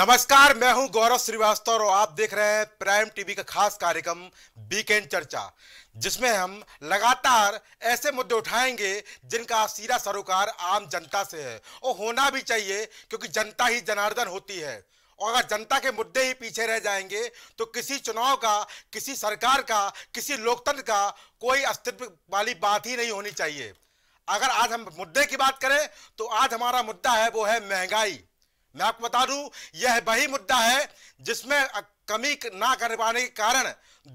नमस्कार मैं हूं गौरव श्रीवास्तव और आप देख रहे हैं प्राइम टीवी का खास कार्यक्रम वीकेंड चर्चा जिसमें हम लगातार ऐसे मुद्दे उठाएंगे जिनका सीधा सरोकार आम जनता से है और होना भी चाहिए क्योंकि जनता ही जनार्दन होती है और अगर जनता के मुद्दे ही पीछे रह जाएंगे तो किसी चुनाव का किसी सरकार का किसी लोकतंत्र का कोई अस्तित्व वाली बात ही नहीं होनी चाहिए अगर आज हम मुद्दे की बात करें तो आज हमारा मुद्दा है वो है महंगाई मैं आपको बता दूं यह वही मुद्दा है जिसमें कमी ना कर पाने के कारण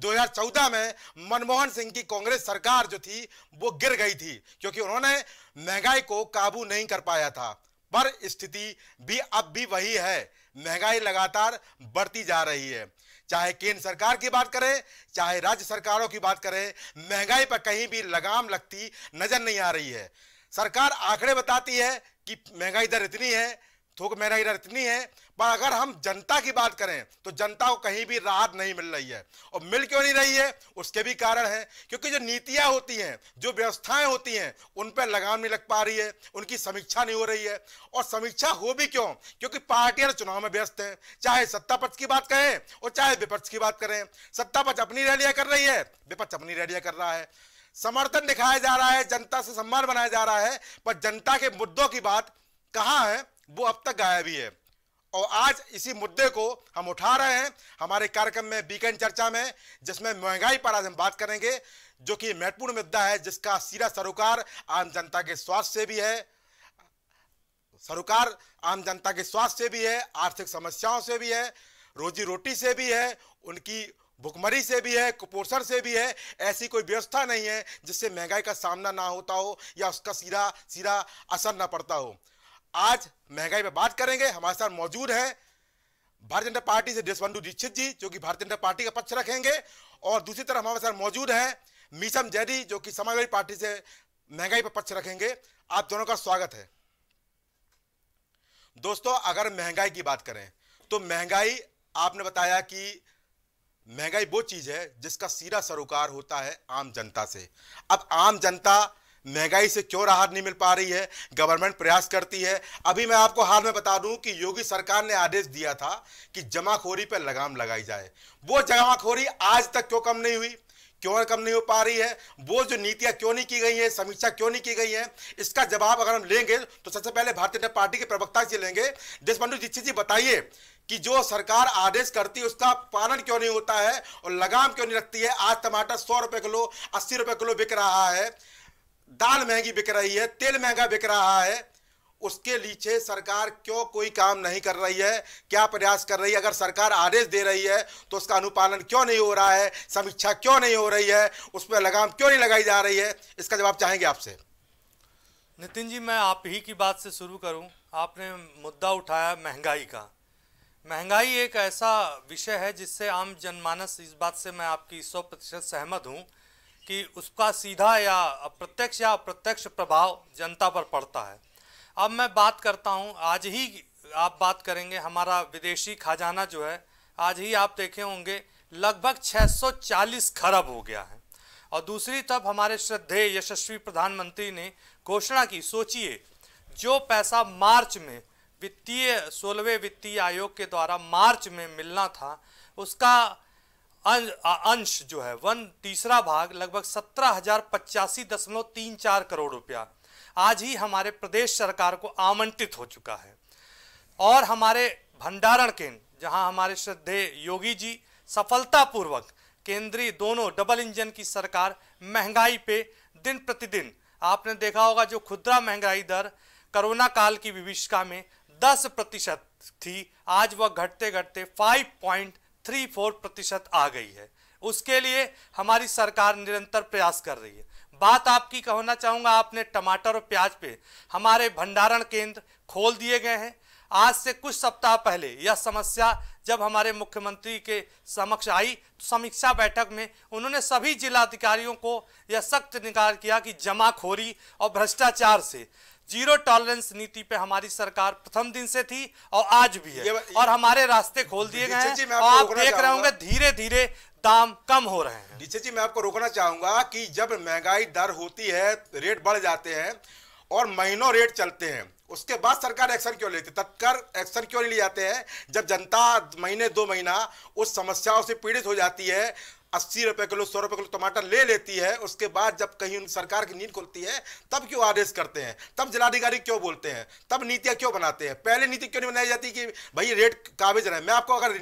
2014 में मनमोहन सिंह की कांग्रेस सरकार जो थी वो गिर गई थी क्योंकि उन्होंने महंगाई को काबू नहीं कर पाया था पर स्थिति भी अब भी वही है महंगाई लगातार बढ़ती जा रही है चाहे केंद्र सरकार की बात करें चाहे राज्य सरकारों की बात करें महंगाई पर कहीं भी लगाम लगती नजर नहीं आ रही है सरकार आंकड़े बताती है कि महंगाई दर इतनी है थोक मेरा दर इतनी है पर अगर हम जनता की बात करें तो जनता को कहीं भी राहत नहीं मिल रही है और मिल क्यों नहीं रही है उसके भी कारण है क्योंकि जो नीतियाँ होती हैं जो व्यवस्थाएं होती हैं उन पर लगाम नहीं लग पा रही है उनकी समीक्षा नहीं हो रही है और समीक्षा हो भी क्यों क्योंकि पार्टियां चुनाव में व्यस्त हैं चाहे सत्ता पक्ष की बात करें और चाहे विपक्ष की बात करें सत्ता पक्ष अपनी रैलियां कर रही है विपक्ष अपनी रैलियां कर रहा है समर्थन दिखाया जा रहा है जनता से सम्मान बनाया जा रहा है पर जनता के मुद्दों की बात कहाँ है वो अब तक गायब ही है और आज इसी मुद्दे को हम उठा रहे हैं हमारे कार्यक्रम में बीकेंड चर्चा में जिसमें महंगाई पर आज हम बात करेंगे जो कि महत्वपूर्ण मुद्दा है जिसका सीधा सरोकार आम जनता के स्वास्थ्य से भी है सरोकार आम जनता के स्वास्थ्य से भी है आर्थिक समस्याओं से भी है रोजी रोटी से भी है उनकी भुखमरी से भी है कुपोषण से भी है ऐसी कोई व्यवस्था नहीं है जिससे महंगाई का सामना ना होता हो या उसका सीधा सीधा असर ना पड़ता हो आज महंगाई पर बात करेंगे हमारे साथ मौजूद हैं भारतीय जनता पार्टी से देशबंधु दीक्षित जी जो कि भारतीय जनता पार्टी का पक्ष रखेंगे और दूसरी तरफ हमारे साथ मौजूद हैं मीसम जैदी जो कि समाजवादी पार्टी से महंगाई पर पक्ष रखेंगे आप दोनों का स्वागत है दोस्तों अगर महंगाई की बात करें तो महंगाई आपने बताया कि महंगाई वो चीज़ है जिसका सीधा सरोकार होता है आम जनता से अब आम जनता महंगाई से क्यों राहत नहीं मिल पा रही है गवर्नमेंट प्रयास करती है अभी मैं आपको हाल में बता दूं कि योगी सरकार ने आदेश दिया था कि जमाखोरी पर लगाम लगाई जाए वो जमाखोरी आज तक क्यों कम नहीं हुई क्यों कम नहीं हो पा रही है वो जो नीतियां क्यों नहीं की गई है समीक्षा क्यों नहीं की गई है इसका जवाब अगर हम लेंगे तो सबसे पहले भारतीय जनता पार्टी के प्रवक्ता से लेंगे देशबंधु दीक्षित जी बताइए कि जो सरकार आदेश करती है उसका पालन क्यों नहीं होता है और लगाम क्यों नहीं रखती है आज टमाटर सौ रुपए किलो अस्सी रुपए किलो बिक रहा है दाल महंगी बिक रही है तेल महंगा बिक रहा है उसके नीचे सरकार क्यों कोई काम नहीं कर रही है क्या प्रयास कर रही है अगर सरकार आदेश दे रही है तो उसका अनुपालन क्यों नहीं हो रहा है समीक्षा क्यों नहीं हो रही है उस पर लगाम क्यों नहीं लगाई जा रही है इसका जवाब चाहेंगे आपसे नितिन जी मैं आप ही की बात से शुरू करूं आपने मुद्दा उठाया महंगाई का महंगाई एक ऐसा विषय है जिससे आम जनमानस इस बात से मैं आपकी सौ प्रतिशत सहमत हूँ कि उसका सीधा या प्रत्यक्ष या अप्रत्यक्ष प्रभाव जनता पर पड़ता है अब मैं बात करता हूँ आज ही आप बात करेंगे हमारा विदेशी खजाना जो है आज ही आप देखे होंगे लगभग 640 खरब हो गया है और दूसरी तरफ हमारे श्रद्धे यशस्वी प्रधानमंत्री ने घोषणा की सोचिए जो पैसा मार्च में वित्तीय सोलहवें वित्तीय आयोग के द्वारा मार्च में मिलना था उसका अं, अंश जो है वन तीसरा भाग लगभग सत्रह हजार पचासी दशमलव तीन चार करोड़ रुपया आज ही हमारे प्रदेश सरकार को आमंत्रित हो चुका है और हमारे भंडारण केंद्र जहां हमारे श्रद्धेय योगी जी सफलतापूर्वक केंद्रीय दोनों डबल इंजन की सरकार महंगाई पे दिन प्रतिदिन आपने देखा होगा जो खुदरा महंगाई दर कोरोना काल की विभिषिका में 10 प्रतिशत थी आज वह घटते घटते पॉइंट थ्री फोर प्रतिशत आ गई है उसके लिए हमारी सरकार निरंतर प्रयास कर रही है बात आपकी कहना चाहूँगा आपने टमाटर और प्याज पे हमारे भंडारण केंद्र खोल दिए गए हैं आज से कुछ सप्ताह पहले यह समस्या जब हमारे मुख्यमंत्री के समक्ष आई तो समीक्षा बैठक में उन्होंने सभी जिलाधिकारियों को यह सख्त निकार किया कि जमाखोरी और भ्रष्टाचार से जीरो टॉलरेंस नीति पे हमारी सरकार प्रथम दिन से थी और आज भी है और हमारे रास्ते खोल दिए गए हैं और आप देख रहे होंगे धीरे धीरे दाम कम हो रहे हैं नीचे जी मैं आपको रोकना चाहूंगा कि जब महंगाई दर होती है रेट बढ़ जाते हैं और महीनों रेट चलते हैं उसके बाद सरकार एक्शन क्यों लेती तत्कर एक्शन क्यों नहीं ले जाते हैं जब जनता महीने दो महीना उस समस्याओं से पीड़ित हो जाती है अस्सी रुपए किलो सौ रुपए किलो टमाटर ले लेती है उसके बाद जब कहीं उन सरकार की नींद खुलती है तब क्यों आदेश करते हैं तब जिलाधिकारी क्यों बोलते हैं तब नीतियाँ क्यों बनाते हैं पहले नीति क्यों नहीं बनाई जाती कि भाई रेट काबिज रहे मैं आपको अगर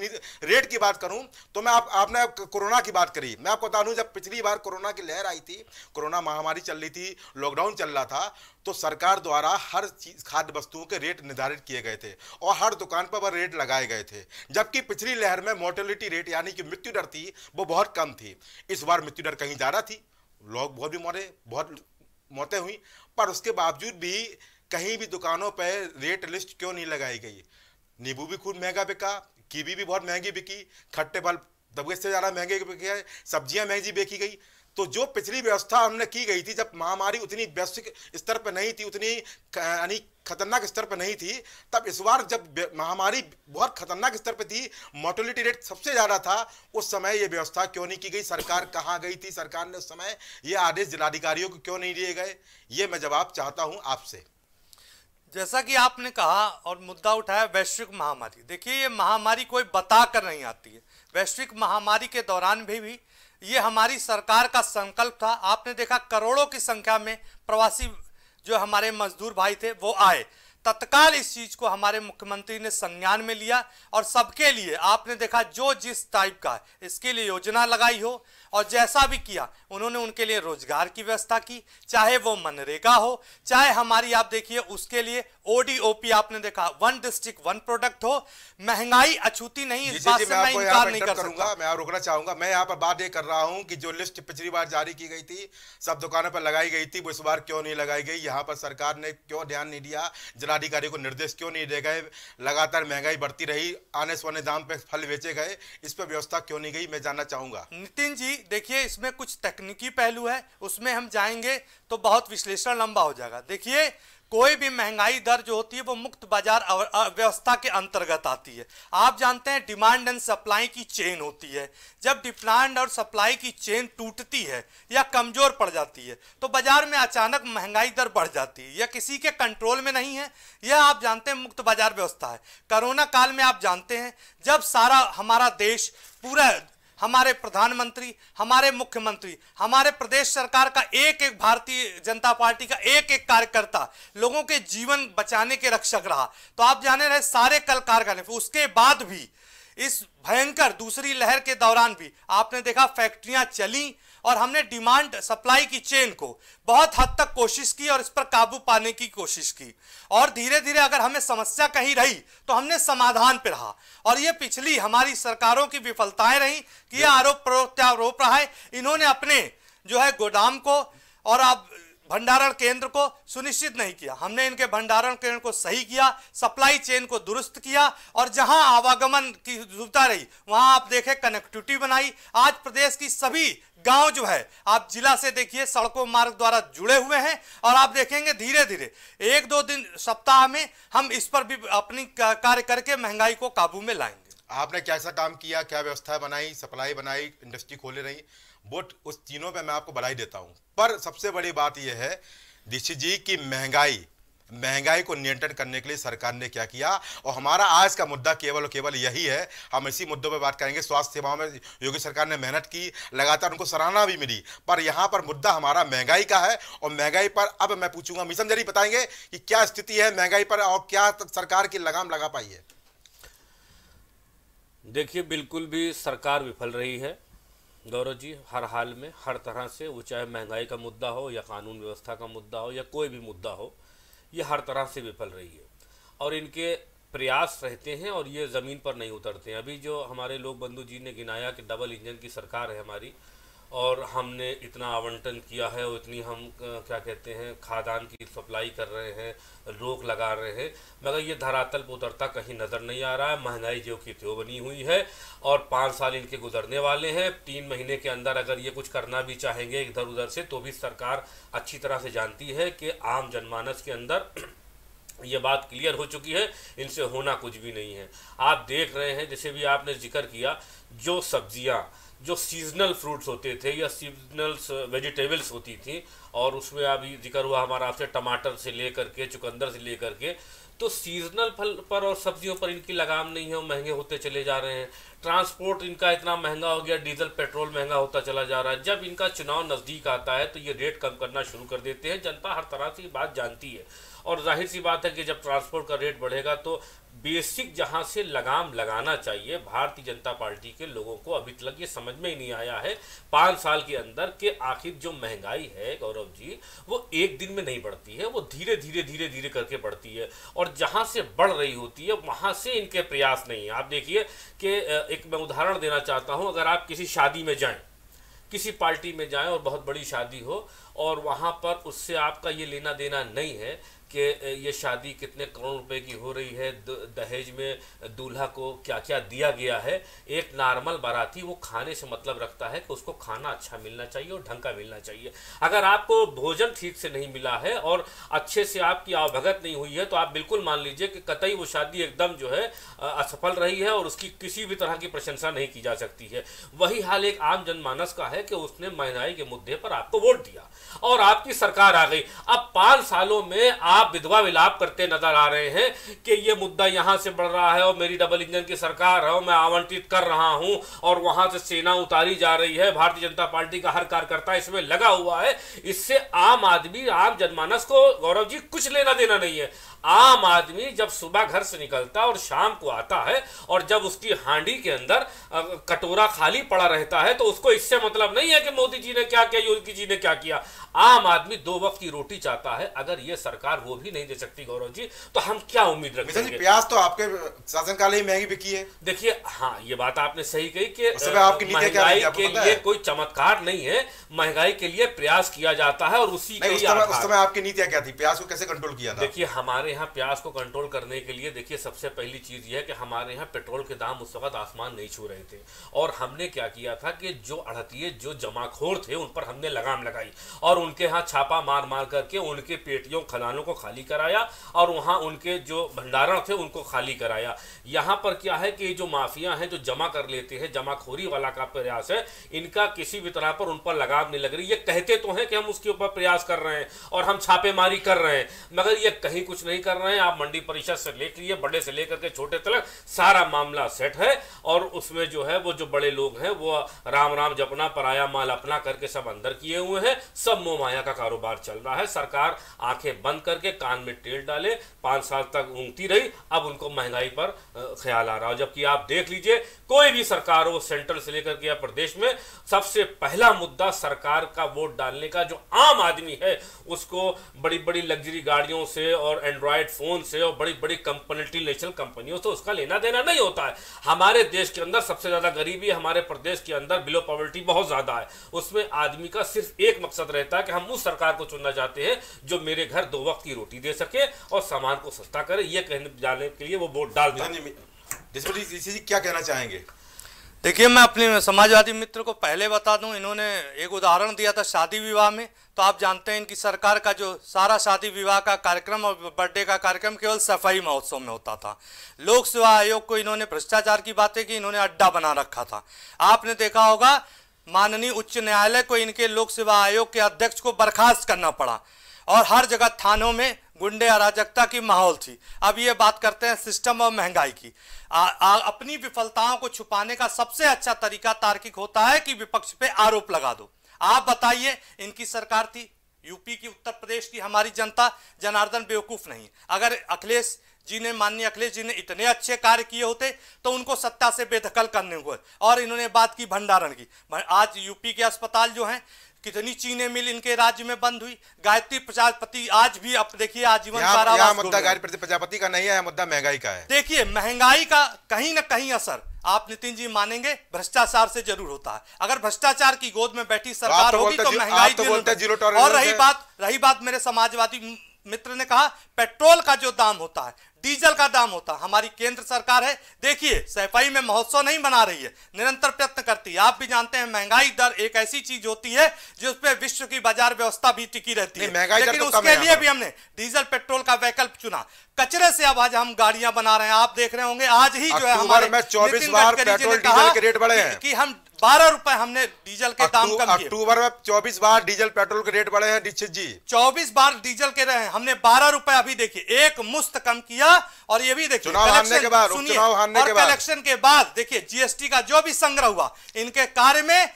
रेट की बात करूँ तो मैं आप आपने कोरोना की बात करी मैं आपको बता दूँ जब पिछली बार कोरोना की लहर आई थी कोरोना महामारी चल रही थी लॉकडाउन चल रहा था तो सरकार द्वारा हर चीज खाद्य वस्तुओं के रेट निर्धारित किए गए थे और हर दुकान पर वह रेट लगाए गए थे जबकि पिछली लहर में मोर्टेलिटी रेट यानी कि मृत्यु दर थी वो बहुत कम थी इस बार मृत्यु दर कहीं ज़्यादा थी लोग बहुत भी मरे बहुत मौतें हुई पर उसके बावजूद भी कहीं भी दुकानों पर रेट लिस्ट क्यों नहीं लगाई गई नींबू भी खूब महंगा बिका कीवी भी बहुत महंगी बिकी खट्टे फल दबे से ज़्यादा महंगे बिके सब्जियां महंगी बेची गई तो जो पिछली व्यवस्था हमने की गई थी जब महामारी उतनी वैश्विक स्तर पर नहीं थी उतनी यानी खतरनाक स्तर पर नहीं थी तब इस बार जब महामारी बहुत खतरनाक स्तर पर थी मोर्टोलिटी रेट सबसे ज़्यादा था उस समय ये व्यवस्था क्यों नहीं की गई सरकार कहाँ गई थी सरकार ने उस समय ये आदेश जिलाधिकारियों को क्यों नहीं दिए गए ये मैं जवाब चाहता हूँ आपसे जैसा कि आपने कहा और मुद्दा उठाया वैश्विक महामारी देखिए ये महामारी कोई बताकर नहीं आती है वैश्विक महामारी के दौरान भी भी ये हमारी सरकार का संकल्प था आपने देखा करोड़ों की संख्या में प्रवासी जो हमारे मजदूर भाई थे वो आए तत्काल इस चीज को हमारे मुख्यमंत्री ने संज्ञान में लिया और सबके लिए आपने देखा जो जिस टाइप का इसके लिए योजना लगाई हो और जैसा भी किया उन्होंने उनके लिए रोजगार की व्यवस्था की चाहे वो मनरेगा हो चाहे हमारी आप देखिए उसके लिए ओडीओपी आपने देखा वन डिस्ट्रिक्ट वन प्रोडक्ट हो महंगाई अछूती नहीं इस बात से मैं इनकार नहीं कर सकता मैं रुकना चाहूंगा मैं यहाँ पर बात ये कर रहा हूँ कि जो लिस्ट पिछली बार जारी की गई थी सब दुकानों पर लगाई गई थी वो इस बार क्यों नहीं लगाई गई यहाँ पर सरकार ने क्यों ध्यान नहीं दिया जिलाधिकारी को निर्देश क्यों नहीं दे गए लगातार महंगाई बढ़ती रही आने सोने दाम पे फल बेचे गए इस पर व्यवस्था क्यों नहीं गई मैं जानना चाहूंगा नितिन जी देखिए इसमें कुछ तकनीकी पहलू है उसमें हम जाएंगे तो बहुत विश्लेषण लंबा हो जाएगा देखिए कोई भी महंगाई दर जो होती है वो मुक्त बाजार व्यवस्था के अंतर्गत आती है आप जानते हैं डिमांड एंड सप्लाई की चेन होती है जब डिमांड और सप्लाई की चेन टूटती है या कमज़ोर पड़ जाती है तो बाजार में अचानक महंगाई दर बढ़ जाती है यह किसी के कंट्रोल में नहीं है यह आप जानते हैं मुक्त बाजार व्यवस्था है कोरोना काल में आप जानते हैं जब सारा हमारा देश पूरा हमारे प्रधानमंत्री हमारे मुख्यमंत्री हमारे प्रदेश सरकार का एक एक भारतीय जनता पार्टी का एक एक कार्यकर्ता लोगों के जीवन बचाने के रक्षक रहा तो आप जाने रहे सारे कल कारखाने उसके बाद भी इस भयंकर दूसरी लहर के दौरान भी आपने देखा फैक्ट्रियां चली और हमने डिमांड सप्लाई की चेन को बहुत हद तक कोशिश की और इस पर काबू पाने की कोशिश की और धीरे धीरे अगर हमें समस्या कहीं रही तो हमने समाधान पर रहा और ये पिछली हमारी सरकारों की विफलताएं रही कि यह आरोप प्रत्यारोप रहा है इन्होंने अपने जो है गोदाम को और आप भंडारण केंद्र को सुनिश्चित नहीं किया हमने इनके भंडारण केंद्र को सही किया सप्लाई चेन को दुरुस्त किया और जहां आवागमन की सुविधा रही वहां आप देखें कनेक्टिविटी बनाई आज प्रदेश की सभी गांव जो है आप जिला से देखिए सड़कों मार्ग द्वारा जुड़े हुए हैं और आप देखेंगे धीरे धीरे एक दो दिन सप्ताह में हम इस पर भी अपनी कार्य करके महंगाई को काबू में लाएंगे आपने कैसा काम किया क्या व्यवस्था बनाई सप्लाई बनाई इंडस्ट्री खोले रही वो उस तीनों पे मैं आपको बधाई देता हूँ पर सबसे बड़ी बात यह है ऋषि जी की महंगाई महंगाई को नियंत्रण करने के लिए सरकार ने क्या किया और हमारा आज का मुद्दा केवल और केवल यही है हम इसी मुद्दों पर बात करेंगे स्वास्थ्य सेवाओं में योगी सरकार ने मेहनत की लगातार उनको सराहना भी मिली पर यहाँ पर मुद्दा हमारा महंगाई का है और महंगाई पर अब मैं पूछूंगा मिशन जरी बताएंगे कि क्या स्थिति है महंगाई पर और क्या सरकार की लगाम लगा पाई है देखिए बिल्कुल भी सरकार विफल रही है गौरव जी हर हाल में हर तरह से वो चाहे महंगाई का मुद्दा हो या कानून व्यवस्था का मुद्दा हो या कोई भी मुद्दा हो ये हर तरह से विफल रही है और इनके प्रयास रहते हैं और ये ज़मीन पर नहीं उतरते हैं अभी जो हमारे लोग बंधु जी ने गिनाया कि डबल इंजन की सरकार है हमारी और हमने इतना आवंटन किया है और इतनी हम क्या कहते हैं खादान की सप्लाई कर रहे हैं रोक लगा रहे हैं मगर ये धरातल पर उतरता कहीं नज़र नहीं आ रहा है महंगाई जो की त्यो बनी हुई है और पाँच साल इनके गुजरने वाले हैं तीन महीने के अंदर अगर ये कुछ करना भी चाहेंगे इधर उधर से तो भी सरकार अच्छी तरह से जानती है कि आम जनमानस के अंदर ये बात क्लियर हो चुकी है इनसे होना कुछ भी नहीं है आप देख रहे हैं जैसे भी आपने जिक्र किया जो सब्ज़ियाँ जो सीजनल फ्रूट्स होते थे या सीजनल वेजिटेबल्स uh, होती थी और उसमें अभी जिक्र हुआ हमारा आपसे टमाटर से ले के चुकंदर से ले करके तो सीजनल फल पर और सब्जियों पर इनकी लगाम नहीं है महंगे होते चले जा रहे हैं ट्रांसपोर्ट इनका इतना महंगा हो गया डीजल पेट्रोल महंगा होता चला जा रहा है जब इनका चुनाव नज़दीक आता है तो ये रेट कम करना शुरू कर देते हैं जनता हर तरह से बात जानती है और जाहिर सी बात है कि जब ट्रांसपोर्ट का रेट बढ़ेगा तो बेसिक जहां से लगाम लगाना चाहिए भारतीय जनता पार्टी के लोगों को अभी तक ये समझ में ही नहीं आया है पाँच साल के अंदर के आखिर जो महंगाई है गौरव जी वो एक दिन में नहीं बढ़ती है वो धीरे धीरे धीरे धीरे करके बढ़ती है और जहां से बढ़ रही होती है वहां से इनके प्रयास नहीं है आप देखिए कि एक मैं उदाहरण देना चाहता हूँ अगर आप किसी शादी में जाएँ किसी पार्टी में जाए और बहुत बड़ी शादी हो और वहाँ पर उससे आपका ये लेना देना नहीं है कि ये शादी कितने करोड़ रुपए की हो रही है दहेज में दूल्हा को क्या क्या दिया गया है एक नॉर्मल बाराती वो खाने से मतलब रखता है कि उसको खाना अच्छा मिलना चाहिए और ढंग का मिलना चाहिए अगर आपको भोजन ठीक से नहीं मिला है और अच्छे से आपकी आवभगत नहीं हुई है तो आप बिल्कुल मान लीजिए कि कतई वो शादी एकदम जो है असफल रही है और उसकी किसी भी तरह की प्रशंसा नहीं की जा सकती है वही हाल एक आम जनमानस का है कि उसने महंगाई के मुद्दे पर आपको वोट दिया और आपकी सरकार आ गई अब पाँच सालों में आप आप विधवा विलाप करते नजर आ रहे हैं कि ये मुद्दा यहां से बढ़ रहा है और मेरी डबल इंजन की सरकार है और मैं आवंटित कर रहा हूं और वहां से सेना उतारी जा रही है भारतीय जनता पार्टी का हर कार्यकर्ता इसमें लगा हुआ है इससे आम आदमी आम जनमानस को गौरव जी कुछ लेना देना नहीं है आम आदमी जब सुबह घर से निकलता और शाम को आता है और जब उसकी हांडी के अंदर कटोरा खाली पड़ा रहता है तो उसको इससे मतलब नहीं है कि मोदी जी ने क्या किया योगी जी ने क्या किया आम आदमी दो वक्त की रोटी चाहता है अगर ये सरकार वो भी नहीं दे सकती गौरव जी तो हम क्या उम्मीद हैं प्याज तो आपके शासनकाल ही महंगी बिकी है देखिए हाँ ये बात आपने सही कही कि महंगाई के लिए कोई चमत्कार नहीं है महंगाई के लिए प्रयास किया जाता है और उसी के लिए आपकी नीतियां क्या थी प्याज को कैसे कंट्रोल किया देखिए हमारे यहाँ प्याज को कंट्रोल करने के लिए देखिए सबसे पहली चीज़ यह है कि हमारे यहाँ पेट्रोल के दाम उस वक्त आसमान नहीं छू रहे थे और हमने क्या किया था कि जो अड़तीय जो जमाखोर थे उन पर हमने लगाम लगाई और उनके यहाँ छापा मार मार करके उनके पेटियों खदानों को खाली कराया और वहाँ उनके जो भंडारण थे उनको खाली कराया यहाँ पर क्या है कि जो माफिया हैं जो जमा कर लेते हैं जमाखोरी वाला का प्रयास है इनका किसी भी तरह पर उन पर लगाम नहीं लग रही ये कहते तो हैं कि हम उसके ऊपर प्रयास कर रहे हैं और हम छापेमारी कर रहे हैं मगर ये कहीं कुछ नहीं नहीं कर रहे हैं आप मंडी परिषद से लेख लिए बड़े से लेकर के छोटे तक सारा मामला सेट है और उसमें जो है वो जो बड़े लोग हैं वो राम राम जपना पराया माल अपना करके सब अंदर किए हुए हैं सब मोह माया का कारोबार चल रहा है सरकार आंखें बंद करके कान में टेल डाले पांच साल तक ऊँगती रही अब उनको महंगाई पर ख्याल आ रहा हो जबकि आप देख लीजिए कोई भी सरकार हो सेंट्रल से लेकर के या प्रदेश में सबसे पहला मुद्दा सरकार का वोट डालने का जो आम आदमी है उसको बड़ी बड़ी लग्जरी गाड़ियों से और एंड्रॉइड एंड्रॉयड फ़ोन से और बड़ी बड़ी नेशनल कंपनियों से उसका लेना देना नहीं होता है हमारे देश के अंदर सबसे ज़्यादा गरीबी हमारे प्रदेश के अंदर बिलो पॉवर्टी बहुत ज़्यादा है उसमें आदमी का सिर्फ एक मकसद रहता है कि हम उस सरकार को चुनना चाहते हैं जो मेरे घर दो वक्त की रोटी दे सके और सामान को सस्ता करे ये कहने जाने के लिए वो वोट डाल हैं क्या कहना चाहेंगे देखिए मैं अपने समाजवादी मित्र को पहले बता दूं इन्होंने एक उदाहरण दिया था शादी विवाह में तो आप जानते हैं इनकी सरकार का जो सारा शादी विवाह का कार्यक्रम और बर्थडे का कार्यक्रम केवल सफाई महोत्सव में होता था लोक सेवा आयोग को इन्होंने भ्रष्टाचार की बातें की इन्होंने अड्डा बना रखा था आपने देखा होगा माननीय उच्च न्यायालय को इनके लोक सेवा आयोग के अध्यक्ष को बर्खास्त करना पड़ा और हर जगह थानों में गुंडे अराजकता की माहौल थी अब ये बात करते हैं सिस्टम और महंगाई की आ, आ, अपनी विफलताओं को छुपाने का सबसे अच्छा तरीका तार्किक होता है कि विपक्ष पे आरोप लगा दो आप बताइए इनकी सरकार थी यूपी की उत्तर प्रदेश की हमारी जनता जनार्दन बेवकूफ़ नहीं अगर अखिलेश जी ने माननीय अखिलेश जी ने इतने अच्छे कार्य किए होते तो उनको सत्ता से बेदखल करने हुए और इन्होंने बात की भंडारण की आज यूपी के अस्पताल जो हैं कितनी चीनी मिल इनके राज्य में बंद हुई गायत्री प्रजापति आज भी अब देखिए आजीवन मुद्दा गायत्री प्रजापति का नहीं है मुद्दा महंगाई का है देखिए महंगाई का कहीं ना कहीं असर आप नितिन जी मानेंगे भ्रष्टाचार से जरूर होता है अगर भ्रष्टाचार की गोद में बैठी तो सरकार तो होगी तो महंगाई तो और रही बात रही बात मेरे समाजवादी मित्र ने कहा पेट्रोल का जो दाम होता है डीजल का दाम होता है हमारी केंद्र सरकार है देखिए सफाई में महोत्सव नहीं बना रही है निरंतर प्रयत्न करती है आप भी जानते हैं महंगाई दर एक ऐसी चीज होती है जिसपे विश्व की बाजार व्यवस्था भी टिकी रहती है महंगाई लेकिन तो उसके है लिए भी हमने डीजल पेट्रोल का वैकल्प चुना कचरे से अब आज हम गाड़ियां बना रहे हैं आप देख रहे होंगे आज ही जो है हमारे चौबीस की हम बारह रुपए हमने डीजल के दाम कम अक्टूबर में चौबीस बार डीजल पेट्रोल के रेट बढ़े हैं दीक्षित जी चौबीस बार डीजल के रहे हमने बारह रुपए अभी देखिए एक मुस्त कम किया और ये भी देखिए चुनाव हारने के बाद चुनाव हारने के बाद देखिए जीएसटी का जो भी संग्रह हुआ इनके कार्य में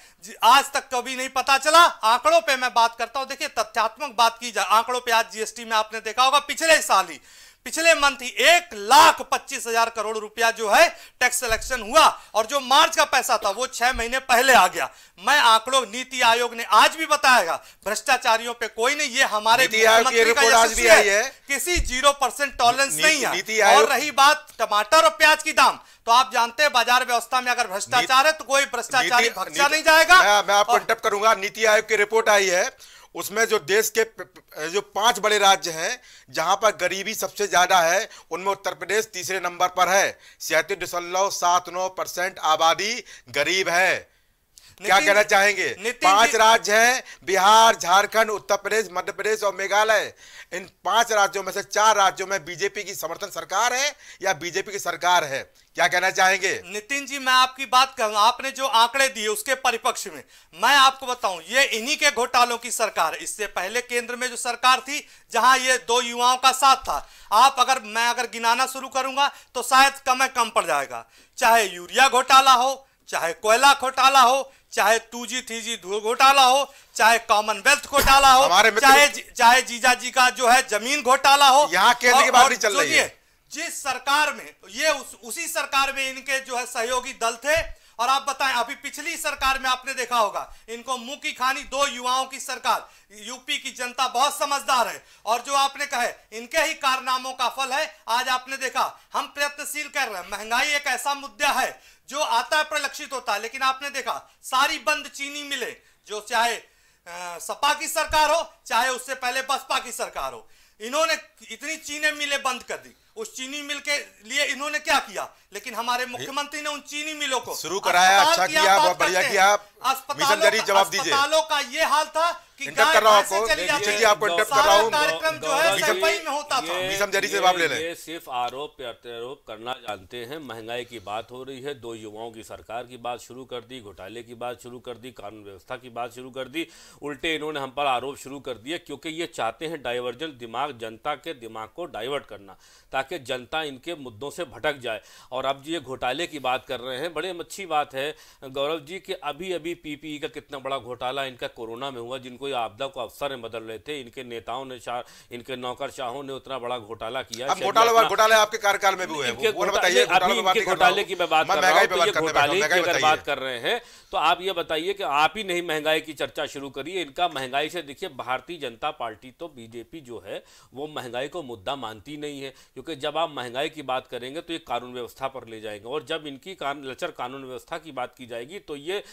आज तक कभी नहीं पता चला आंकड़ों पे मैं बात करता हूं देखिए तथ्यात्मक बात की जाए आंकड़ों पे आज जीएसटी में आपने देखा होगा पिछले साल ही पिछले मंथ ही एक लाख पच्चीस हजार करोड़ रुपया जो है टैक्स सिलेक्शन हुआ और जो मार्च का पैसा था वो छह महीने पहले आ गया मैं आंकड़ों नीति आयोग ने आज भी बताया भ्रष्टाचारियों पे कोई नहीं ये हमारे मुख्यमंत्री है किसी जीरो परसेंट टॉलरेंस नहीं है और रही बात टमाटर और प्याज की दाम तो आप जानते हैं बाजार व्यवस्था में अगर भ्रष्टाचार है तो कोई भ्रष्टाचारी भक्सा नहीं जाएगा मैं आपको करूंगा नीति आयोग की रिपोर्ट आई है उसमें जो देश के जो पांच बड़े राज्य हैं जहां पर गरीबी सबसे ज़्यादा है उनमें उत्तर प्रदेश तीसरे नंबर पर है सैंतीस दशमलव सात नौ परसेंट आबादी गरीब है क्या कहना चाहेंगे पांच राज्य हैं बिहार झारखंड उत्तर प्रदेश मध्य प्रदेश और मेघालय इन पांच राज्यों में से चार राज्यों में बीजेपी की समर्थन सरकार है या बीजेपी की सरकार है क्या कहना चाहेंगे नितिन जी मैं आपकी बात कर रहा आपने जो आंकड़े दिए उसके परिपक्ष में मैं आपको बताऊं ये इन्हीं के घोटालों की सरकार इससे पहले केंद्र में जो सरकार थी जहां ये दो युवाओं का साथ था आप अगर मैं अगर गिनाना शुरू करूंगा तो शायद कम कम पड़ जाएगा चाहे यूरिया घोटाला हो चाहे कोयला घोटाला हो चाहे टू जी थ्री जी घोटाला हो चाहे कॉमनवेल्थ घोटाला हो चाहे चाहे जीजा जी का जो है जमीन घोटाला हो यहाँ केंद्र की बात चल रही है जिस सरकार में ये उस, उसी सरकार में इनके जो है सहयोगी दल थे और आप बताएं अभी पिछली सरकार में आपने देखा होगा इनको मुंह की खानी दो युवाओं की सरकार यूपी की जनता बहुत समझदार है और जो आपने कहे इनके ही कारनामों का फल है आज आपने देखा हम प्रयत्नशील कर रहे हैं महंगाई एक ऐसा मुद्दा है जो आता है प्रलक्षित होता है लेकिन आपने देखा सारी बंद चीनी मिले जो चाहे सपा की सरकार हो चाहे उससे पहले बसपा की सरकार हो इन्होंने इतनी चीनी मिले बंद कर दी उस चीनी मिल के लिए इन्होंने क्या किया लेकिन हमारे मुख्यमंत्री ने उन चीनी मिलों को शुरू कराया अच्छा किया बहुत बढ़िया किया अस्पताल जवाब दीजिए अस्पतालों का ये हाल था कर रहा आपको आपको इंटरप्ट कर रहा हूँ होता था जवाब ले सिर्फ आरोप प्रत्यारोप करना जानते हैं महंगाई की बात हो रही है दो युवाओं की सरकार की बात शुरू कर दी घोटाले की बात शुरू कर दी कानून व्यवस्था की बात शुरू कर दी उल्टे इन्होंने हम पर आरोप शुरू कर दिए क्योंकि ये चाहते हैं डाइवर्जन दिमाग जनता के दिमाग को डाइवर्ट करना ताकि ताकि जनता इनके मुद्दों से भटक जाए और अब ये घोटाले की बात कर रहे हैं बड़ी अच्छी बात है गौरव जी कि अभी अभी पीपीई का कितना बड़ा घोटाला इनका कोरोना में हुआ जिनको ये आपदा को अवसर में बदल रहे थे इनके नेताओं ने चार इनके नौकर शाहों ने उतना बड़ा घोटाला किया आपके कार्यकाल में अभी घोटाले की बात कर रहा हूँ तो घोटाले की अगर बात कर रहे हैं तो आप ये बताइए कि आप ही नहीं महंगाई की चर्चा शुरू करिए इनका महंगाई से देखिए भारतीय जनता पार्टी तो बीजेपी जो है वो महंगाई को मुद्दा मानती नहीं है क्योंकि जब आप महंगाई की बात करेंगे तो ये कानून व्यवस्था पर ले जाएंगे और जब इनकी कान, लचर कानून व्यवस्था की बात की जाएगी तो ये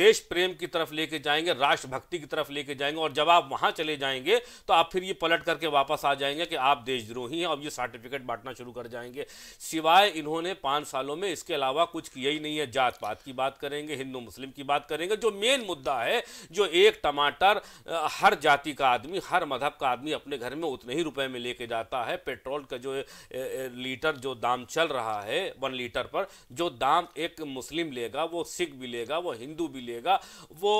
देश प्रेम की तरफ लेके जाएंगे राष्ट्रभक्ति की तरफ लेके जाएंगे और जब आप वहाँ चले जाएंगे तो आप फिर ये पलट करके वापस आ जाएंगे कि आप देशद्रोही हैं और ये सर्टिफिकेट बांटना शुरू कर जाएंगे सिवाय इन्होंने पाँच सालों में इसके अलावा कुछ किया ही नहीं है जात पात की बात करेंगे हिंदू मुस्लिम की बात करेंगे जो मेन मुद्दा है जो एक टमाटर हर जाति का आदमी हर मजहब का आदमी अपने घर में उतने ही रुपए में लेके जाता है पेट्रोल का जो लीटर जो दाम चल रहा है वन लीटर पर जो दाम एक मुस्लिम लेगा वो सिख भी लेगा वो हिंदू भी लेगा वो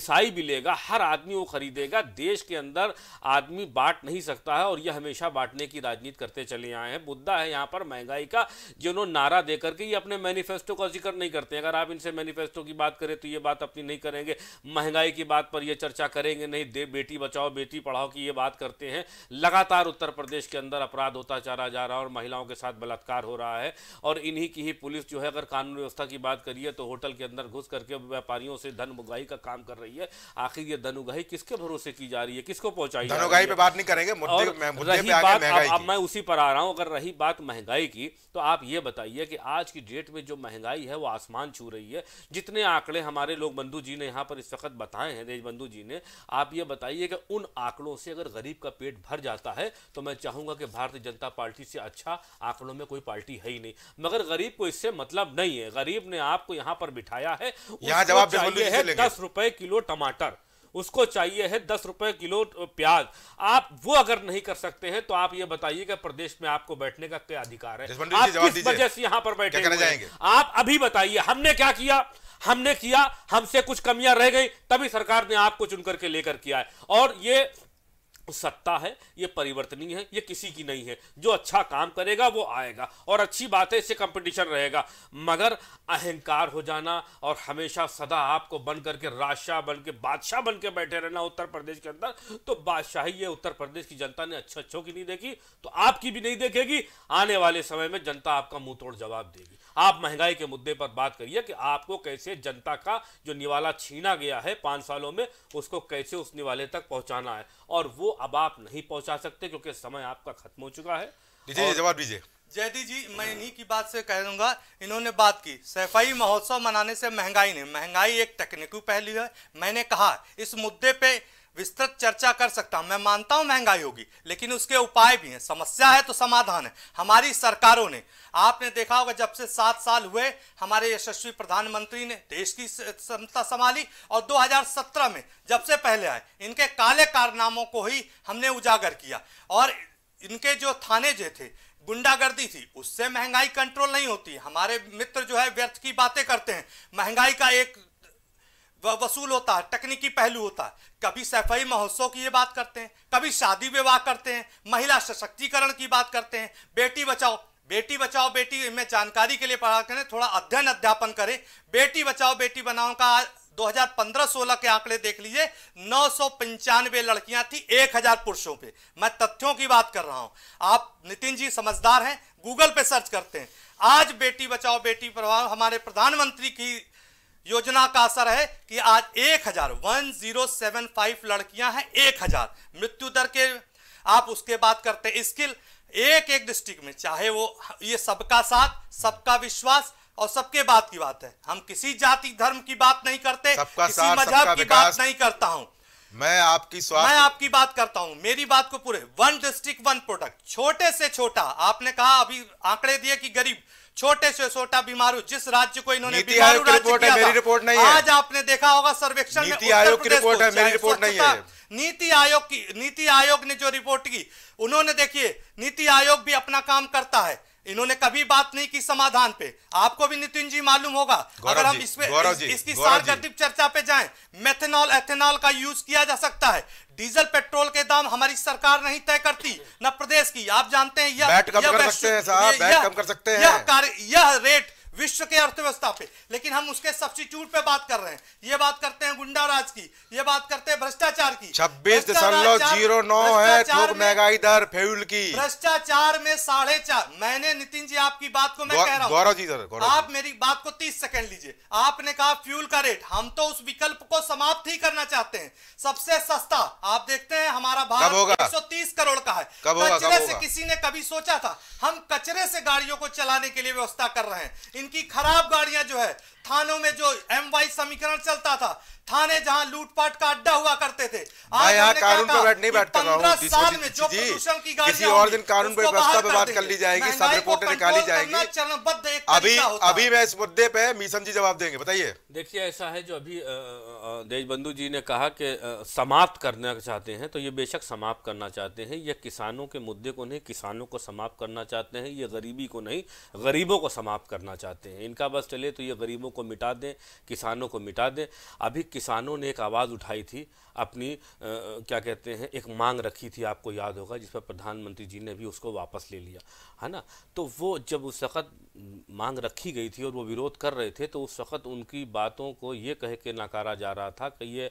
ईसाई भी लेगा हर आदमी वो खरीदेगा देश के अंदर आदमी बांट नहीं सकता है और यह हमेशा बांटने की राजनीति करते चले आए हैं मुद्दा है यहाँ पर महंगाई का जिन्होंने नारा दे करके ये अपने मैनिफेस्टो का जिक्र नहीं करते अगर आप इनसे मैनिफेस्टो की बात करें तो ये बात अपनी नहीं करेंगे महंगाई की बात पर यह चर्चा करेंगे नहीं दे बेटी बचाओ बेटी पढ़ाओ की ये बात करते हैं लगातार उत्तर प्रदेश के अंदर अपराध होता जा रहा जा रहा है और महिलाओं के साथ बलात्कार हो रहा है और इन्हीं की ही पुलिस जो है अगर कानून व्यवस्था की बात करिए तो होटल के अंदर घुस करके व्यापारियों से धन उगाही का काम कर रही है आखिर ये धन उगाही किसके भरोसे की जा रही है किसको पहुंचाई धन पे बात नहीं करेंगे रही बात अब मैं उसी पर आ रहा हूँ अगर रही बात महंगाई की तो आप ये बताइए कि आज की डेट में जो महंगाई है वो आसमान छू रही है जितने आंकड़े हमारे लोग बंधु जी ने यहाँ पर इस वक्त बताए हैं देश बंधु जी ने आप ये बताइए कि उन आंकड़ों से अगर गरीब का पेट भर जाता है तो मैं चाहूंगा कि भारतीय जनता पार्टी पार्टी से अच्छा आंकड़ों में कोई पार्टी है ही नहीं मगर गरीब को इससे मतलब नहीं है गरीब ने आपको यहाँ पर बिठाया है यहाँ जवाब चाहिए है दस रुपए किलो टमाटर उसको चाहिए है दस रुपए किलो प्याज आप वो अगर नहीं कर सकते हैं तो आप ये बताइए कि प्रदेश में आपको बैठने का क्या अधिकार है आप किस वजह से यहाँ पर बैठे हुए आप अभी बताइए हमने क्या किया हमने किया हमसे कुछ कमियां रह गई तभी सरकार ने आपको चुनकर के लेकर किया है और ये सत्ता है ये परिवर्तनीय है ये किसी की नहीं है जो अच्छा काम करेगा वो आएगा और अच्छी बात है इससे कंपटीशन रहेगा मगर अहंकार हो जाना और हमेशा सदा आपको बन करके राजशाह बन के बादशाह बन के बैठे रहना उत्तर प्रदेश के अंदर तो बादशाही ये उत्तर प्रदेश की जनता ने अच्छे अच्छों की नहीं देखी तो आपकी भी नहीं देखेगी आने वाले समय में जनता आपका मुंह तोड़ जवाब देगी आप महंगाई के मुद्दे पर बात करिए कि आपको कैसे जनता का जो निवाला छीना गया है पांच सालों में उसको कैसे उस निवाले तक पहुंचाना है और वो अब आप नहीं पहुंचा सकते क्योंकि समय आपका खत्म हो चुका है दीजिए जवाब दीजिए जयदी जी मैं इन्हीं की बात से कह दूंगा इन्होंने बात की सफाई महोत्सव मनाने से महंगाई नहीं महंगाई एक तकनीकी पहलू है मैंने कहा इस मुद्दे पे विस्तृत चर्चा कर सकता हूं मैं मानता हूं महंगाई होगी लेकिन उसके उपाय भी हैं समस्या है तो समाधान है हमारी सरकारों ने आपने देखा होगा जब से सात साल हुए हमारे यशस्वी प्रधानमंत्री ने देश की क्षमता संभाली और 2017 में जब से पहले आए इनके काले कारनामों को ही हमने उजागर किया और इनके जो थाने जे थे गुंडागर्दी थी उससे महंगाई कंट्रोल नहीं होती हमारे मित्र जो है व्यर्थ की बातें करते हैं महंगाई का एक वसूल होता है तकनीकी पहलू होता है कभी सफाई महोत्सव की ये बात करते हैं कभी शादी विवाह करते हैं महिला सशक्तिकरण की बात करते हैं बेटी बचाओ बेटी बचाओ बेटी में जानकारी के लिए पढ़ा करें थोड़ा अध्ययन अध्यापन करें बेटी बचाओ बेटी बनाओ का 2015-16 के आंकड़े देख लीजिए नौ लड़कियां थी 1000 पुरुषों पे मैं तथ्यों की बात कर रहा हूं आप नितिन जी समझदार हैं गूगल पे सर्च करते हैं आज बेटी बचाओ बेटी पढ़ाओ हमारे प्रधानमंत्री की योजना का असर है कि आज एक हजार वन जीरो सेवन फाइव लड़कियां हैं एक हजार मृत्यु दर के आप उसके बात करते हैं स्किल एक एक डिस्ट्रिक्ट में चाहे वो ये सबका साथ सबका विश्वास और सबके बात की बात है हम किसी जाति धर्म की बात नहीं करते किसी मजहब की बात नहीं करता हूं मैं आपकी मैं आपकी बात करता हूं मेरी बात को पूरे वन डिस्ट्रिक्ट वन प्रोडक्ट छोटे से छोटा आपने कहा अभी आंकड़े दिए कि गरीब छोटे से छोटा बीमारू जिस राज्य को इन्होंने नीति आयोग की रिपोर्ट है मेरी रिपोर्ट नहीं है आज आपने देखा होगा सर्वेक्षण नीति आयोग की रिपोर्ट है मेरी रिपोर्ट नहीं है नीति आयोग की नीति आयोग ने जो रिपोर्ट की उन्होंने देखिए नीति आयोग भी अपना काम करता है इन्होंने कभी बात नहीं की समाधान पे आपको भी नितिन जी मालूम होगा अगर हम इस पे इस, इसकी चर्चा पे जाएं मेथेनॉल एथेनॉल का यूज किया जा सकता है डीजल पेट्रोल के दाम हमारी सरकार नहीं तय करती न प्रदेश की आप जानते हैं यह कम कर सकते हैं यह रेट विश्व के अर्थव्यवस्था पे लेकिन हम उसके सब्सिट्यूट पे बात कर रहे हैं ये बात करते हैं गुंडा राज की ये बात करते हैं भ्रष्टाचार की छब्बीस दशमलव जीरो नौ है थोक महंगाई दर फ्यूल की भ्रष्टाचार में साढ़े चार मैंने नितिन जी आपकी बात को मैं कह रहा हूँ जी सर आप मेरी बात को तीस सेकंड लीजिए आपने कहा फ्यूल का रेट हम तो उस विकल्प को समाप्त ही करना चाहते हैं सबसे सस्ता आप देखते हैं हमारा भारत एक सौ तीस करोड़ का है कचरे से किसी ने कभी सोचा था हम कचरे से गाड़ियों को चलाने के लिए व्यवस्था कर रहे हैं इनकी खराब गाड़ियां जो है थानों में जो एम वाई समीकरण चलता था थाने जहां लूटपाट का अड्डा हुआ करते थे आज यहाँ कानून पर बैठ नहीं बैठ पंद्रह साल में जो प्रदूषण की किसी और दिन कानून पर व्यवस्था पे बात कर ली जाएगी सब रिपोर्ट निकाली जाएगी चरणबद्ध एक अभी अभी मैं इस मुद्दे पे मीसम जी जवाब देंगे बताइए देखिए ऐसा है जो अभी देशबंधु जी ने कहा कि समाप्त करना चाहते हैं तो ये बेशक समाप्त करना चाहते हैं ये किसानों के मुद्दे को नहीं किसानों को समाप्त करना चाहते हैं ये गरीबी को नहीं गरीबों को समाप्त करना चाहते हैं इनका बस चले तो ये गरीबों गरीबों को मिटा दें किसानों को मिटा दें अभी किसानों ने एक आवाज़ उठाई थी अपनी आ, क्या कहते हैं एक मांग रखी थी आपको याद होगा जिस पर प्रधानमंत्री जी ने भी उसको वापस ले लिया है ना तो वो जब उस वक़्त मांग रखी गई थी और वो विरोध कर रहे थे तो उस वक़्त उनकी बातों को ये कह के नकारा जा रहा था कि ये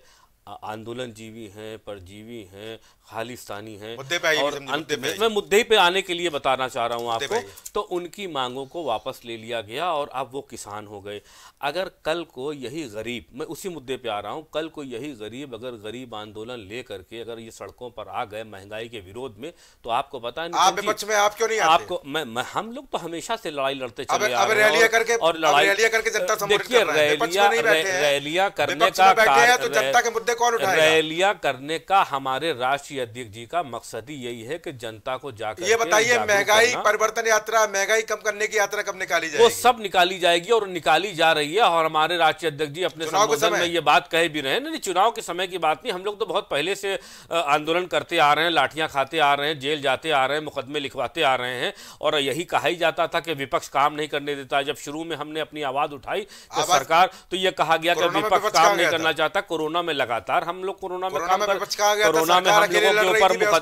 आंदोलन जीवी हैं परजीवी हैं खालिस्तानी हैं और मुद्दे पे मैं मुद्दे पे आने के लिए बताना चाह रहा हूँ आपको तो उनकी मांगों को वापस ले लिया गया और अब वो किसान हो गए अगर कल को यही गरीब मैं उसी मुद्दे पे आ रहा हूँ कल को यही गरीब अगर गरीब आंदोलन ले करके अगर ये सड़कों पर आ गए महंगाई के विरोध में तो आपको पता नहीं आप क्यों नहीं आपको मैं, हम लोग तो हमेशा से लड़ाई लड़ते चले और लड़ाई करके जनता रैलिया रैलिया करने का तो मुद्दे कौन उठाएगा रैलियां करने का हमारे राष्ट्रीय अध्यक्ष जी का मकसद ही यही है कि जनता को जाकर ये बताइए महंगाई परिवर्तन यात्रा महंगाई कम करने की यात्रा कब निकाली जाएगी वो सब निकाली जाएगी और निकाली जा रही है और हमारे राष्ट्रीय अध्यक्ष जी अपने संबोधन में ये बात कहे भी रहे हैं नहीं चुनाव के समय की बात नहीं हम लोग तो बहुत पहले से आंदोलन करते आ रहे हैं लाठियां खाते आ रहे हैं जेल जाते आ रहे हैं मुकदमे लिखवाते आ रहे हैं और यही कहा ही जाता था कि विपक्ष काम नहीं करने देता जब शुरू में हमने अपनी आवाज उठाई तो सरकार तो ये कहा गया कि विपक्ष काम नहीं करना चाहता कोरोना में लगा लगातार हम लोग कोरोना में काम कोरोना में ऊपर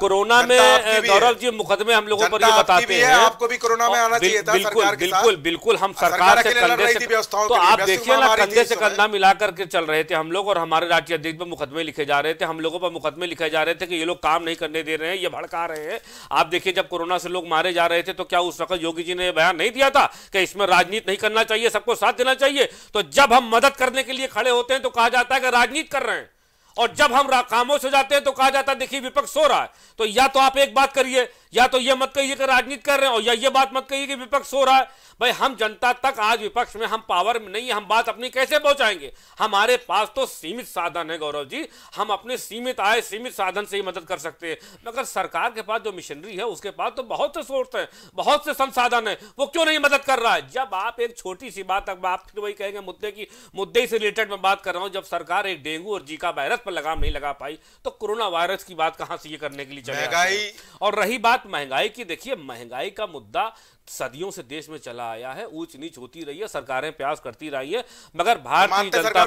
कोरोना में गौरव जी मुकदमे हम लोगों पर ये बताते हैं आपको भी कोरोना में आना चाहिए बिल्कुल बिल्कुल बिल्कुल हम सरकार से तो कंधे से तो आप देखिए ना कंधे से कंधा मिला करके चल रहे थे हम लोग और हमारे राज्य अध्यक्ष पर मुकदमे लिखे जा रहे थे हम लोगों पर मुकदमे लिखे जा रहे थे कि ये लोग काम नहीं करने दे रहे हैं ये भड़का रहे हैं आप देखिए जब कोरोना से लोग मारे जा रहे थे तो क्या उस वक्त योगी जी ने बयान नहीं दिया था कि इसमें राजनीति नहीं करना चाहिए सबको साथ देना चाहिए तो जब हम मदद करने के लिए खड़े होते हैं तो कहा जाता है कि राजनीति ¡Suscríbete और जब हम कामों से जाते हैं तो कहा जाता है देखिए विपक्ष सो रहा है तो या तो आप एक बात करिए या तो ये मत कहिए कि राजनीति कर रहे हैं और या ये बात मत कहिए कि विपक्ष सो रहा है भाई हम जनता तक आज विपक्ष में हम पावर में नहीं हम बात अपनी कैसे पहुंचाएंगे हमारे पास तो सीमित साधन है गौरव जी हम अपने सीमित आय सीमित साधन से ही मदद कर सकते हैं मगर सरकार के पास जो मिशनरी है उसके पास तो बहुत से सोर्स हैं बहुत से संसाधन है वो क्यों नहीं मदद कर रहा है जब आप एक छोटी सी बात आप फिर तो वही कहेंगे मुद्दे की मुद्दे से रिलेटेड मैं बात कर रहा हूं जब सरकार एक डेंगू और जीका वायरस पर लगाम नहीं लगा पाई तो कोरोना वायरस की बात कहां से ये करने के लिए चले महंगाई और रही बात महंगाई की देखिए महंगाई का मुद्दा सदियों से देश में चला आया है ऊंच नीच होती रही है सरकारें प्रयास करती रही है मगर भारतीय जनता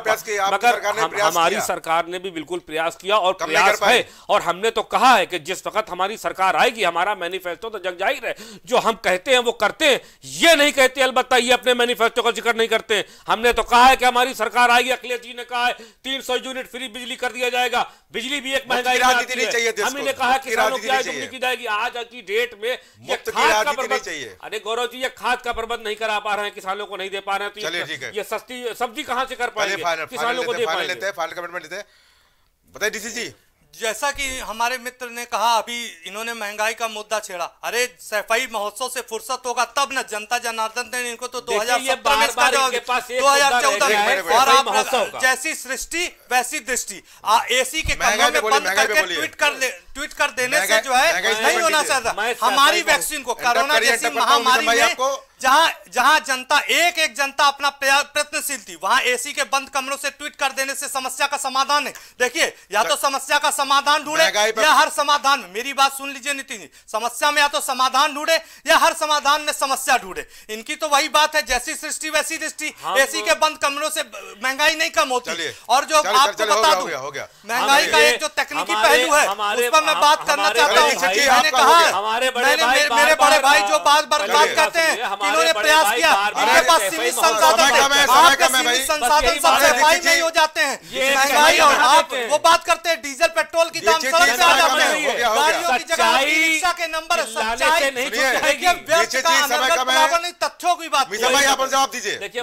मगर हम, हमारी सरकार ने भी बिल्कुल प्रयास किया और प्रयास है और हमने तो कहा है कि जिस वक्त हमारी सरकार आएगी हमारा मैनिफेस्टो तो जग जाहिर है जो हम कहते हैं वो करते हैं ये नहीं कहते अलबत्ता ये अपने मैनिफेस्टो का जिक्र नहीं करते हमने तो कहा है कि हमारी सरकार आएगी अखिलेश जी ने कहा है तीन यूनिट फ्री बिजली कर दिया जाएगा बिजली भी एक महंगाई हमने कहा किसानों की की जाएगी आज की डेट में चाहिए अरे गौरव जी ये खाद का प्रबंध नहीं करा पा रहे हैं किसानों को नहीं दे पा रहे हैं तो ये, ये सस्ती सब्जी कहाँ से कर पाएंगे किसानों को दे पाएंगे बताइए डीसी जी जैसा कि हमारे मित्र ने कहा अभी इन्होंने महंगाई का मुद्दा छेड़ा अरे सफाई महोत्सव से फुर्सत होगा तब ना जनता जनार्दन ने इनको तो दो हजार दो हजार चौदह और आप जैसी सृष्टि वैसी दृष्टि एसी के कमरे में बंद करके ट्वीट कर ले ट्वीट कर देने से जो है नहीं होना चाहिए हमारी वैक्सीन को कोरोना जैसी महामारी में जहां जहां जनता एक एक जनता अपना प्रयत्नशील थी वहां एसी के बंद कमरों से ट्वीट कर देने से समस्या का समाधान है देखिए या तो समस्या का समाधान ढूंढे या हर समाधान में मेरी बात सुन लीजिए नितिन जी समस्या में या तो समाधान ढूंढे या हर समाधान में समस्या ढूंढे इनकी तो वही बात है जैसी सृष्टि वैसी दृष्टि एसी हाँ, तो के बंद कमरों से महंगाई नहीं कम होती और जो आपको बता दू महंगाई का एक जो तकनीकी पहलू है उस पर मैं बात करना चाहता हूँ मैंने कहा मैंने मेरे बड़े भाई जो बात बर्बाद करते हैं इन्होंने प्रयास किया इनके पास सीमित संसाधन है संसाधन सबसे फाइन नहीं हो जाते हैं महंगाई और आप वो बात करते हैं डीजल पेट्रोल की दाम सड़क से आ जाते हैं गाड़ियों की जगह रिक्शा के नंबर सच्चाई तथ्यों की बात जवाब दीजिए देखिए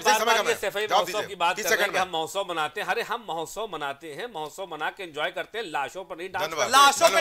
महोत्सव हम महोत्सव मनाते हैं अरे हम महोत्सव मनाते हैं महोत्सव मना के एंजॉय करते हैं लाशों पर नहीं डाल लाशों पर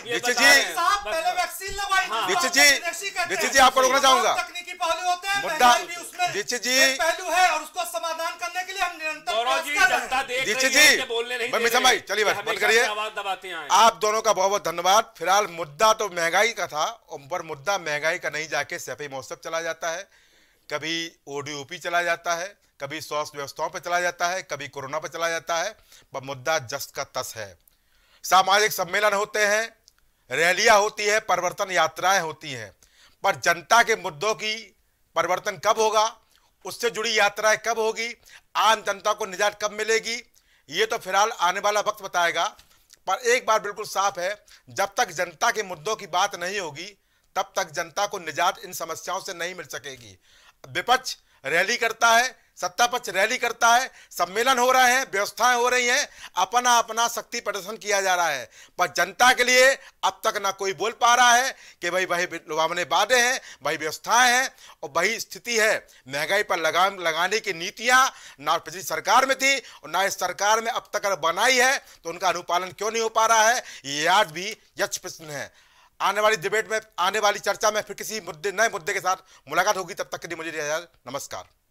दीक्षित जी पहले वैक्सीन लगवाई दीक्षित हाँ। जी दीक्षित जी आपको रोकना चाहूंगा तकनीकी पहलू होते हैं मुद्दा दीक्षित जी पहलू है और उसको समाधान करने के लिए हम निरंतर दीक्षित जी बोलने नहीं भाई चलिए भाई बंद करिए आप दोनों का बहुत बहुत धन्यवाद फिलहाल मुद्दा तो महंगाई का था पर मुद्दा महंगाई का नहीं जाके सैफी महोत्सव चला जाता है कभी ओडीओपी चला जाता है कभी स्वास्थ्य व्यवस्थाओं पर चला जाता है कभी कोरोना पर चला जाता है पर मुद्दा जस्ट का तस है सामाजिक सम्मेलन होते हैं रैलियां होती है परिवर्तन यात्राएं होती हैं पर जनता के मुद्दों की परिवर्तन कब होगा उससे जुड़ी यात्राएं कब होगी आम जनता को निजात कब मिलेगी ये तो फिलहाल आने वाला वक्त बताएगा पर एक बार बिल्कुल साफ है जब तक जनता के मुद्दों की बात नहीं होगी तब तक जनता को निजात इन समस्याओं से नहीं मिल सकेगी विपक्ष रैली करता है सत्ता पक्ष रैली करता है सम्मेलन हो रहे हैं व्यवस्थाएं हो रही हैं अपना अपना शक्ति प्रदर्शन किया जा रहा है पर जनता के लिए अब तक ना कोई बोल पा रहा है कि भाई भाई लुभावने वादे हैं भाई व्यवस्थाएं हैं और वही स्थिति है महंगाई पर लगा लगाने की नीतियां ना पिछली सरकार में थी और ना इस सरकार में अब तक बनाई है तो उनका अनुपालन क्यों नहीं हो पा रहा है ये आज भी यक्ष प्रश्न है आने वाली डिबेट में आने वाली चर्चा में फिर किसी मुद्दे नए मुद्दे के साथ मुलाकात होगी तब तक के लिए मुझे नमस्कार